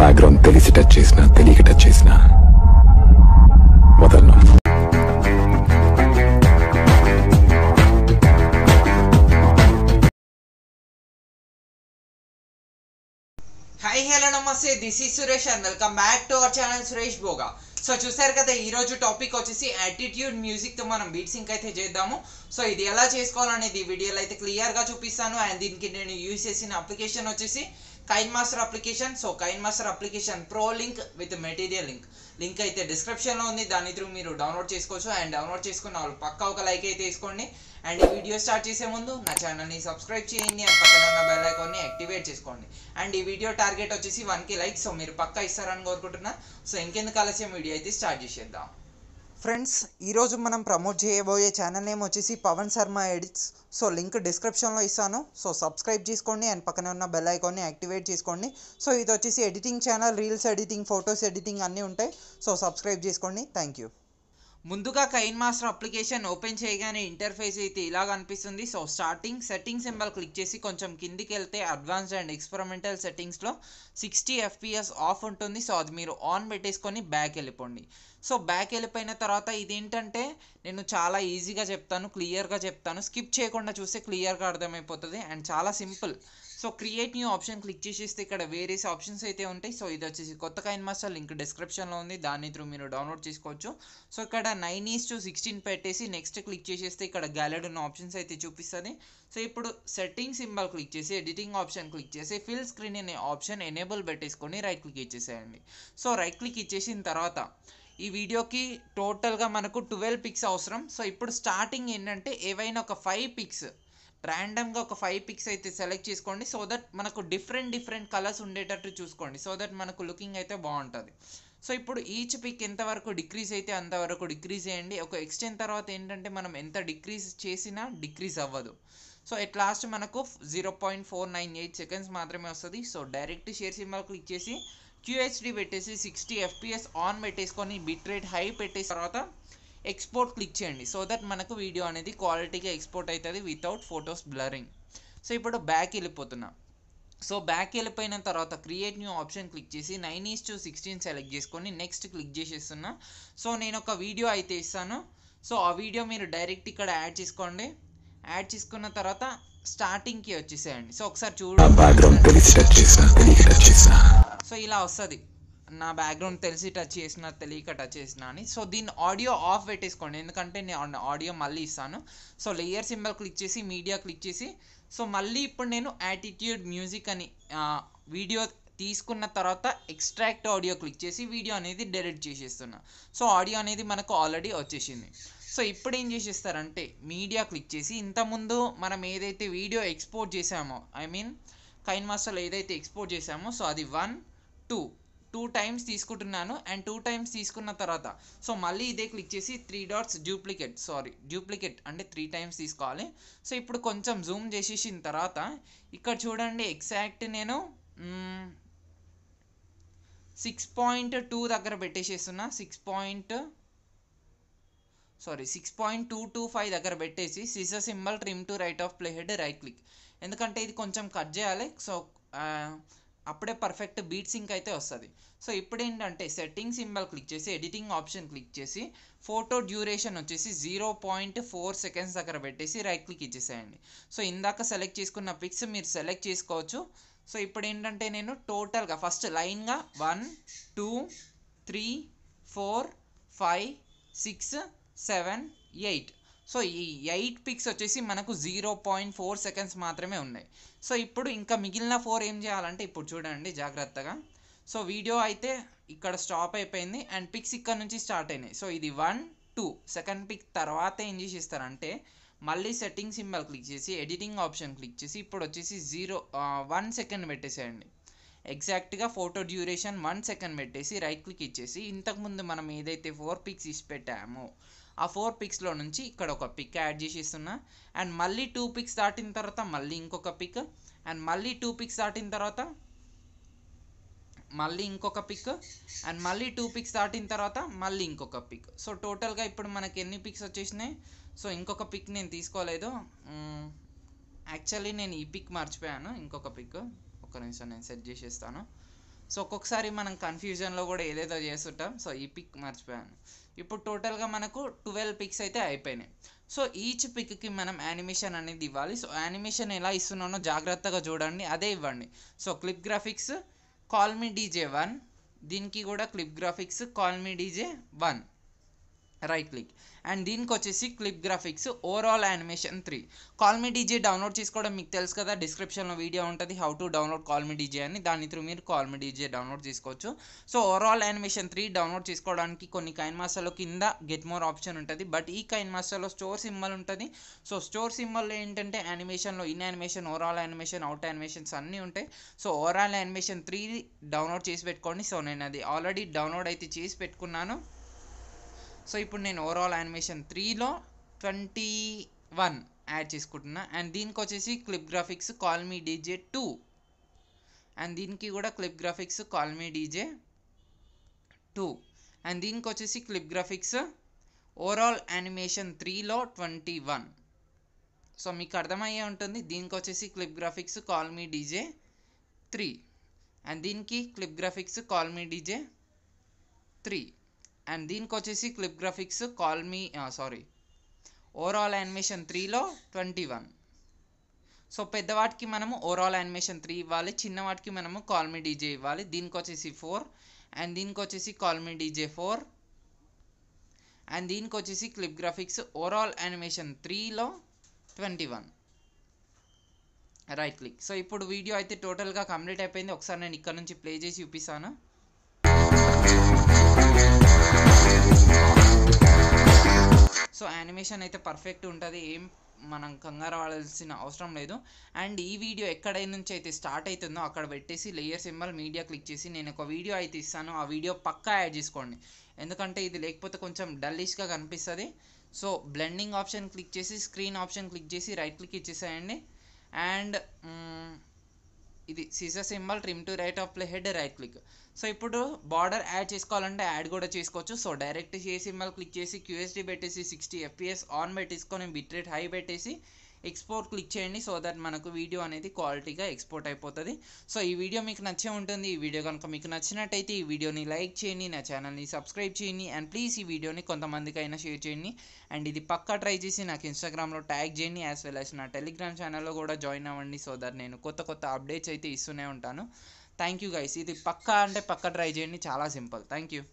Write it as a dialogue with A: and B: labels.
A: background తెలిసి touch చేసినా తెలియక టచ్ హై హలో నమస్తే this is Suresh and welcome back to our channel Suresh Bhoga so చూసారు కదా ఈరోజు టాపిక్ వచ్చేసి యాటిట్యూడ్ మ్యూజిక్తో మనం బీట్ సింక్ అయితే చేద్దాము సో ఇది ఎలా చేసుకోవాలనేది వీడియోలో అయితే క్లియర్గా చూపిస్తాను అండ్ దీనికి నేను యూజ్ చేసిన అప్లికేషన్ వచ్చేసి KineMaster application so KineMaster application pro link with material link link అయితే డిస్క్రిప్షన్లో ఉంది దాని త్రూ మీరు డౌన్లోడ్ చేసుకోవచ్చు అండ్ డౌన్లోడ్ చేసుకున్న వాళ్ళు పక్కా ఒక లైక్ అయితే తీసుకోండి అండ్ ఈ వీడియో స్టార్ట్ చేసే ముందు నా ఛానల్ని సబ్స్క్రైబ్ చేయండి అండ్ పక్కన ఉన్న బెల్ ఐకాన్ని యాక్టివేట్ చేసుకోండి అండ్ ఈ వీడియో టార్గెట్ వచ్చేసి వన్కి లైక్ సో మీరు పక్కా ఇస్తారని కోరుకుంటున్నా సో ఇంకెందుకు ఆలస్యం వీడియో అయితే స్టార్ట్ చేసేద్దాం ఫ్రెండ్స్ ఈరోజు మనం ప్రమోట్ చేయబోయే ఛానల్ నేమ్ వచ్చేసి Pavan Sharma edits so link డిస్క్రిప్షన్లో ఇస్తాను సో సబ్స్క్రైబ్ చేసుకోండి అండ్ పక్కన ఉన్న బెల్ ఐకాన్ని యాక్టివేట్ చేసుకోండి సో ఇది వచ్చేసి editing channel reels editing photos editing అన్నీ ఉంటాయి సో సబ్స్క్రైబ్ చేసుకోండి థ్యాంక్ యూ ముందుగా కైన్ మాస్టర్ అప్లికేషన్ ఓపెన్ చేయగానే ఇంటర్ఫేస్ అయితే ఇలా కనిపిస్తుంది so starting setting symbol click చేసి కొంచెం కిందికి వెళ్తే అడ్వాన్స్డ్ అండ్ ఎక్స్పెరిమెంటల్ సెట్టింగ్స్లో సిక్స్టీ ఎఫ్పిఎస్ ఆఫ్ ఉంటుంది సో అది మీరు ఆన్ పెట్టేసుకొని బ్యాక్ వెళ్ళిపోండి సో బ్యాక్ వెళ్ళిపోయిన తర్వాత ఇదేంటంటే నేను చాలా ఈజీగా చెప్తాను క్లియర్గా చెప్తాను స్కిప్ చేయకుండా చూస్తే క్లియర్గా అర్థమైపోతుంది అండ్ చాలా simple so create new option click చేసేస్తే ఇక్కడ వేరియస్ ఆప్షన్స్ అయితే ఉంటాయి సో ఇది వచ్చేసి కొత్త కైన్ మాస్టర్ లింక్ డిస్క్రిప్షన్లో ఉంది దాని త్రూ మీరు డౌన్లోడ్ చేసుకోవచ్చు సో ఇక్కడ నైన్ ఈస్ టు సిక్స్టీన్ పెట్టేసి నెక్స్ట్ క్లిక్ చేసేస్తే ఇక్కడ గ్యాలెడ్ ఉన్న ఆప్షన్స్ అయితే చూపిస్తుంది సో ఇప్పుడు సెట్టింగ్ సింబల్ క్లిక్ చేసి ఎడిటింగ్ ఆప్షన్ క్లిక్ చేసి ఫిల్ స్క్రీన్ అనే ఆప్షన్ ఎనేబుల్ పెట్టేసుకొని రైట్ క్లిక్ ఇచ్చేసేయండి సో రైట్ క్లిక్ ఇచ్చేసిన తర్వాత ఈ వీడియోకి టోటల్గా మనకు ట్వెల్వ్ పిక్స్ అవసరం సో ఇప్పుడు స్టార్టింగ్ ఏంటంటే ఏవైనా ఒక ఫైవ్ పిక్స్ ర్యాండమ్గా ఒక ఫైవ్ పిక్స్ అయితే సెలెక్ట్ చేసుకోండి సో దట్ మనకు డిఫరెంట్ డిఫరెంట్ కలర్స్ ఉండేటట్టు చూసుకోండి సో దట్ మనకు లుకింగ్ అయితే బాగుంటుంది సో ఇప్పుడు ఈచ్ పిక్ ఎంతవరకు డిక్రీజ్ అయితే అంతవరకు డిక్రీజ్ చేయండి ఒక ఎక్స్టెన్ తర్వాత ఏంటంటే మనం ఎంత డిక్రీజ్ చేసినా డిక్రీజ్ అవ్వదు సో ఎట్ లాస్ట్ మనకు zero point four nine eight seconds మాత్రమే వస్తుంది so direct share symbol click చేసి క్యూహెచ్డి పెట్టేసి సిక్స్టీ ఎఫ్పిఎస్ ఆన్ పెట్టేసుకొని బిట్ రేట్ హై పెట్టేసిన తర్వాత ఎక్స్పోర్ట్ క్లిక్ చేయండి సో దట్ మనకు వీడియో అనేది క్వాలిటీగా ఎక్స్పోర్ట్ అవుతుంది వితౌట్ ఫొటోస్ బ్లరింగ్ సో ఇప్పుడు బ్యాక్ వెళ్ళిపోతున్నా సో బ్యాక్ వెళ్ళిపోయిన తర్వాత క్రియేట్ న్యూ ఆప్షన్ క్లిక్ చేసి nine is to sixteen select చేసుకొని నెక్స్ట్ క్లిక్ చేసేస్తున్నా సో నేను ఒక వీడియో అయితే ఇస్తాను సో ఆ వీడియో మీరు డైరెక్ట్ ఇక్కడ యాడ్ చేసుకోండి యాడ్ చేసుకున్న తర్వాత స్టార్టింగ్కి వచ్చేసేయండి సో ఒకసారి చూడండి సో ఇలా వస్తుంది నా బ్యాక్గ్రౌండ్ తెలిసి టచ్ చేసిన తెలియక టచ్ చేసిన అని సో దీన్ని ఆడియో ఆఫ్ పెట్టేసుకోండి ఎందుకంటే నేను ఆడియో మళ్ళీ ఇస్తాను సో లేయర్ సింబల్ క్లిక్ చేసి మీడియా క్లిక్ చేసి సో మళ్ళీ ఇప్పుడు నేను యాటిట్యూడ్ మ్యూజిక్ అని వీడియో తీసుకున్న తర్వాత ఎక్స్ట్రాక్ట్ ఆడియో క్లిక్ చేసి వీడియో అనేది డైరెక్ట్ చేసేస్తున్నా సో ఆడియో అనేది మనకు ఆల్రెడీ వచ్చేసింది సో ఇప్పుడు ఏం చేసేస్తారంటే మీడియా క్లిక్ చేసి ఇంతకుముందు మనం ఏదైతే వీడియో ఎక్స్పోర్ట్ చేసామో ఐ మీన్ కైన్ మాస్టర్లో ఏదైతే ఎక్స్పోర్ట్ చేసామో సో అది వన్ టూ టూ టైమ్స్ తీసుకుంటున్నాను అండ్ టూ టైమ్స్ తీసుకున్న తర్వాత సో మళ్ళీ ఇదే క్లిక్ చేసి three dots duplicate sorry duplicate అంటే త్రీ టైమ్స్ తీసుకోవాలి సో ఇప్పుడు కొంచెం జూమ్ చేసేసిన తర్వాత ఇక్కడ చూడండి ఎగ్జాక్ట్ నేను సిక్స్ పాయింట్ టూ దగ్గర పెట్టేసేస్తున్నా six point sorry six point two two five దగ్గర పెట్టేసి సిస symbol trim to right of play head right click ఎందుకంటే ఇది కొంచెం కట్ చేయాలి సో అప్పుడే పర్ఫెక్ట్ బీట్ సింక్ అయితే వస్తుంది సో ఇప్పుడు ఏంటంటే సెట్టింగ్ సింబల్ క్లిక్ చేసి ఎడిటింగ్ ఆప్షన్ క్లిక్ చేసి ఫోటో డ్యూరేషన్ వచ్చేసి జీరో పాయింట్ ఫోర్ సెకండ్స్ దగ్గర పెట్టేసి రైట్ క్లిక్ ఇచ్చేసేయండి సో ఇందాక సెలెక్ట్ చేసుకున్న పిక్స్ మీరు సెలెక్ట్ చేసుకోవచ్చు సో ఇప్పుడు ఏంటంటే నేను టోటల్గా ఫస్ట్ లైన్గా one two three four five six seven eight so ఈ ఎయిట్ పిక్స్ వచ్చేసి మనకు జీరో పాయింట్ ఫోర్ సెకండ్స్ మాత్రమే ఉన్నాయి సో ఇప్పుడు ఇంకా మిగిలిన ఫోర్ ఏం చేయాలంటే ఇప్పుడు చూడండి జాగ్రత్తగా సో వీడియో అయితే ఇక్కడ స్టాప్ అయిపోయింది అండ్ పిక్స్ ఇక్కడ నుంచి స్టార్ట్ అయినాయి సో ఇది వన్ టూ సెకండ్ పిక్ తర్వాత ఏం చేసి ఇస్తారంటే మళ్ళీ సెట్టింగ్ సింబల్ క్లిక్ చేసి ఎడిటింగ్ ఆప్షన్ క్లిక్ చేసి ఇప్పుడు వచ్చేసి జీరో వన్ సెకండ్ పెట్టేసేయండి ఎగ్జాక్ట్గా ఫోటో డ్యూరేషన్ వన్ సెకండ్ పెట్టేసి రైట్ క్లిక్ ఇచ్చేసి ఇంతకుముందు మనం ఏదైతే ఫోర్ పిక్స్ ఇచ్చి పెట్టామో ఆ ఫోర్ పిక్స్లో నుంచి ఇక్కడ ఒక పిక్ యాడ్ చేసి ఇస్తున్నా అండ్ మళ్ళీ టూ పిక్స్ దాటిన తర్వాత మళ్ళీ ఇంకొక పిక్ అండ్ మళ్ళీ టూ పిక్స్ దాటిన తర్వాత మళ్ళీ ఇంకొక పిక్ అండ్ మళ్ళీ టూ పిక్స్ దాటిన తర్వాత మళ్ళీ ఇంకొక పిక్ సో టోటల్గా ఇప్పుడు మనకి ఎన్ని పిక్స్ వచ్చేసినాయి సో ఇంకొక పిక్ నేను తీసుకోలేదు యాక్చువల్లీ నేను ఈ పిక్ మర్చిపోయాను ఇంకొక పిక్ ఒక నిమిషం నేను సెట్ చేసేస్తాను సో ఒక్కొక్కసారి మనం కన్ఫ్యూజన్లో కూడా ఏదేదో చేస్తుంటాం సో ఈ పిక్ మర్చిపోయాను ఇప్పుడు టోటల్గా మనకు ట్వెల్వ్ పిక్స్ అయితే అయిపోయినాయి సో ఈచ్ పిక్కి మనం యానిమేషన్ అనేది ఇవ్వాలి సో యానిమేషన్ ఎలా ఇస్తున్నానో జాగ్రత్తగా చూడండి అదే ఇవ్వండి so clip graphics call me DJ one దీనికి కూడా clip graphics call me DJ one right click and దీనికి వచ్చేసి clip graphics overall animation three call me DJ download చేసుకోవడం మీకు తెలుసు కదా డిస్క్రిప్షన్లో వీడియో ఉంటుంది how to download call me DJ అని దాని త్రూ మీరు కాల్మీ డీజే డౌన్లోడ్ చేసుకోవచ్చు so overall animation three download చేసుకోవడానికి కొన్ని కైన్ మాస్టర్లో కింద గెట్ మోర్ ఆప్షన్ ఉంటుంది బట్ ఈ కైన్ మాస్టర్లో స్టోర్ సింబల్ ఉంటుంది సో స్టోర్ సింబల్ ఏంటంటే యానిమేషన్లో in animation overall animation out animations అన్నీ ఉంటాయి so overall animation three download చేసి పెట్టుకోండి సో నేను అది ఆల్రెడీ డౌన్లోడ్ అయితే చేసి పెట్టుకున్నాను సో ఇప్పుడు నేను ఓవరాల్ యానిమేషన్ త్రీలో ట్వంటీ వన్ యాడ్ చేసుకుంటున్నా అండ్ దీనికి వచ్చేసి clip graphics call me DJ two and దీనికి కూడా clip graphics call me DJ two and దీనికి వచ్చేసి క్లిప్ గ్రాఫిక్స్ ఓవరాల్ యానిమేషన్ త్రీలో ట్వంటీ వన్ సో మీకు అర్థమయ్యే ఉంటుంది దీనికి వచ్చేసి clip graphics call me DJ three and దీనికి clip graphics call me DJ three and దీనికి వచ్చేసి clip graphics call me sorry overall animation త్రీలో ట్వంటీ వన్ సో పెద్దవాటికి మనము ఓవరాల్ యానిమేషన్ త్రీ ఇవ్వాలి చిన్నవాటికి మనము కాల్మీ డీజే ఇవ్వాలి దీనికి వచ్చేసి ఫోర్ అండ్ దీనికి వచ్చేసి కాల్మీ డీజే ఫోర్ అండ్ దీనికి వచ్చేసి క్లిప్ గ్రాఫిక్స్ ఓవరాల్ యానిమేషన్ త్రీలో twenty one right click so ఇప్పుడు వీడియో అయితే టోటల్గా కంప్లీట్ అయిపోయింది ఒకసారి నేను ఇక్కడ నుంచి ప్లే చేసి చూపిస్తాను సో యానిమేషన్ అయితే పర్ఫెక్ట్ ఉంటుంది ఏం మనం కంగారు వాడాల్సిన అవసరం లేదు అండ్ ఈ వీడియో ఎక్కడ నుంచి అయితే స్టార్ట్ అవుతుందో అక్కడ పెట్టేసి లేయర్ సింబల్ మీడియా క్లిక్ చేసి నేను ఒక వీడియో అయితే ఇస్తాను ఆ వీడియో పక్కా యాడ్ చేసుకోండి ఎందుకంటే ఇది లేకపోతే కొంచెం డల్లిష్గా కనిపిస్తుంది సో బ్లెండింగ్ ఆప్షన్ క్లిక్ చేసి స్క్రీన్ ఆప్షన్ క్లిక్ చేసి రైట్ క్లిక్ ఇచ్చేసేయండి అండ్ ఇది scissor symbol trim to right of play head right click so ఇప్పుడు బార్డర్ యాడ్ చేసుకోవాలంటే యాడ్ కూడా చేసుకోవచ్చు so direct a symbol click చేసి క్యూఎస్డి పెట్టేసి సిక్స్టీ ఎఫ్పిఎస్ ఆన్ పెట్టేసుకొని బిట్ రేట్ హై పెట్టేసి ఎక్స్పోర్ట్ క్లిక్ చేయండి సో దట్ మనకు వీడియో అనేది క్వాలిటీగా ఎక్స్పోర్ట్ అయిపోతుంది సో ఈ వీడియో మీకు నచ్చే ఉంటుంది ఈ వీడియో కనుక మీకు నచ్చినట్టయితే ఈ వీడియోని లైక్ చేయండి నా ఛానల్ని సబ్స్క్రైబ్ చేయండి అండ్ ప్లీజ్ ఈ వీడియోని కొంతమందికైనా షేర్ చేయండి అండ్ ఇది పక్కా ట్రై చేసి నాకు ఇన్స్టాగ్రామ్లో ట్యాగ్ చేయండి యాజ్ వెల్ యాజ్ నా టెలిగ్రామ్ ఛానల్లో కూడా జాయిన్ అవ్వండి సో దట్ నేను కొత్త కొత్త అప్డేట్స్ అయితే ఇస్తూనే ఉంటాను థ్యాంక్ యూ గైస్ ఇది పక్కా అంటే పక్కా ట్రై చేయండి చాలా సింపుల్ థ్యాంక్ యూ